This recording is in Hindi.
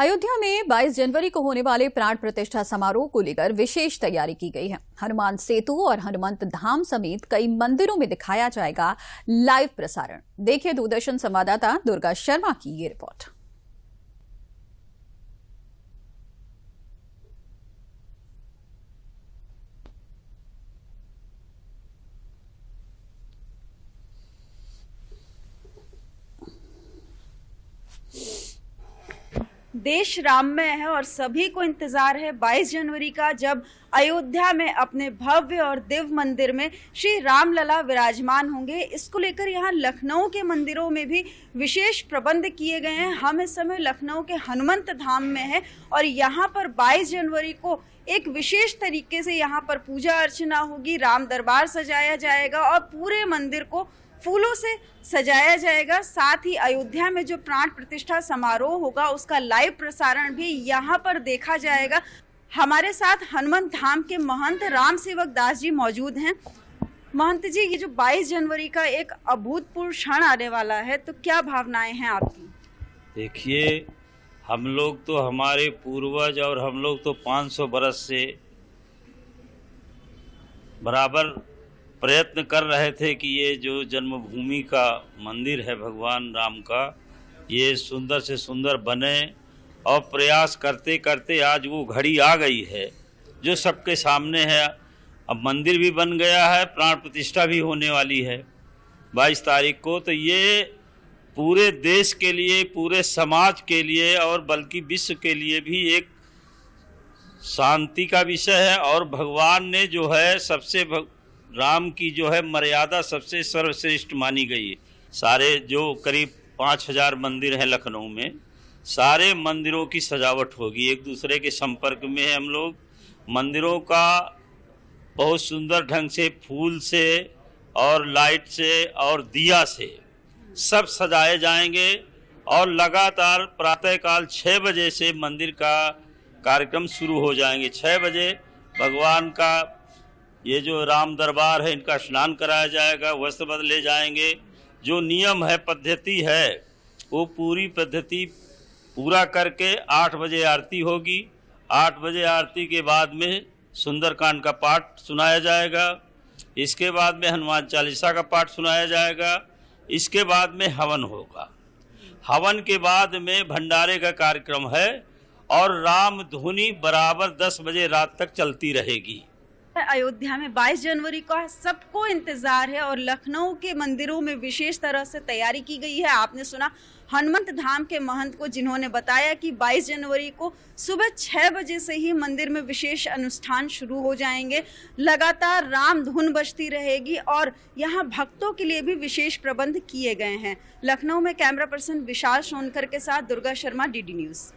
अयोध्या में 22 जनवरी को होने वाले प्राण प्रतिष्ठा समारोह को लेकर विशेष तैयारी की गई है हनुमान सेतु और हनुमंत धाम समेत कई मंदिरों में दिखाया जाएगा लाइव प्रसारण देखिए दूरदर्शन संवाददाता दुर्गा शर्मा की ये रिपोर्ट देश राम में है और सभी को इंतजार है 22 जनवरी का जब अयोध्या में अपने भव्य और दिव्य मंदिर में श्री रामलला विराजमान होंगे इसको लेकर यहाँ लखनऊ के मंदिरों में भी विशेष प्रबंध किए गए हैं हम इस समय लखनऊ के हनुमंत धाम में हैं और यहाँ पर 22 जनवरी को एक विशेष तरीके से यहाँ पर पूजा अर्चना होगी राम दरबार सजाया जाएगा और पूरे मंदिर को फूलों से सजाया जाएगा साथ ही अयोध्या में जो प्राण प्रतिष्ठा समारोह होगा उसका लाइव प्रसारण भी यहाँ पर देखा जाएगा हमारे साथ हनुमंत धाम के महंत राम सेवक दास जी मौजूद हैं महंत जी ये जो 22 जनवरी का एक अभूतपूर्व क्षण आने वाला है तो क्या भावनाएं हैं आपकी देखिए हम लोग तो हमारे पूर्वज और हम लोग तो 500 बरस से बराबर प्रयत्न कर रहे थे कि ये जो जन्मभूमि का मंदिर है भगवान राम का ये सुंदर से सुंदर बने और प्रयास करते करते आज वो घड़ी आ गई है जो सबके सामने है अब मंदिर भी बन गया है प्राण प्रतिष्ठा भी होने वाली है बाईस तारीख को तो ये पूरे देश के लिए पूरे समाज के लिए और बल्कि विश्व के लिए भी एक शांति का विषय है और भगवान ने जो है सबसे भग, राम की जो है मर्यादा सबसे सर्वश्रेष्ठ मानी गई है सारे जो करीब पाँच हजार मंदिर हैं लखनऊ में सारे मंदिरों की सजावट होगी एक दूसरे के संपर्क में है हम लोग मंदिरों का बहुत सुंदर ढंग से फूल से और लाइट से और दिया से सब सजाए जाएंगे और लगातार प्रातःकाल छः बजे से मंदिर का कार्यक्रम शुरू हो जाएंगे छः बजे भगवान का ये जो राम दरबार है इनका स्नान कराया जाएगा वस्त्र बदले जाएंगे जो नियम है पद्धति है वो पूरी पद्धति पूरा करके आठ बजे आरती होगी आठ बजे आरती के बाद में सुंदरकांड का पाठ सुनाया जाएगा इसके बाद में हनुमान चालीसा का पाठ सुनाया जाएगा इसके बाद में हवन होगा हवन के बाद में भंडारे का कार्यक्रम है और राम धुनी बराबर 10 बजे रात तक चलती रहेगी अयोध्या में 22 जनवरी का सबको इंतजार है और लखनऊ के मंदिरों में विशेष तरह से तैयारी की गई है आपने सुना हनुमंत धाम के महंत को जिन्होंने बताया कि 22 जनवरी को सुबह छह बजे से ही मंदिर में विशेष अनुष्ठान शुरू हो जाएंगे लगातार राम धुन बजती रहेगी और यहाँ भक्तों के लिए भी विशेष प्रबंध किए गए हैं लखनऊ में कैमरा पर्सन विशाल सोनकर के साथ दुर्गा शर्मा डीडी न्यूज़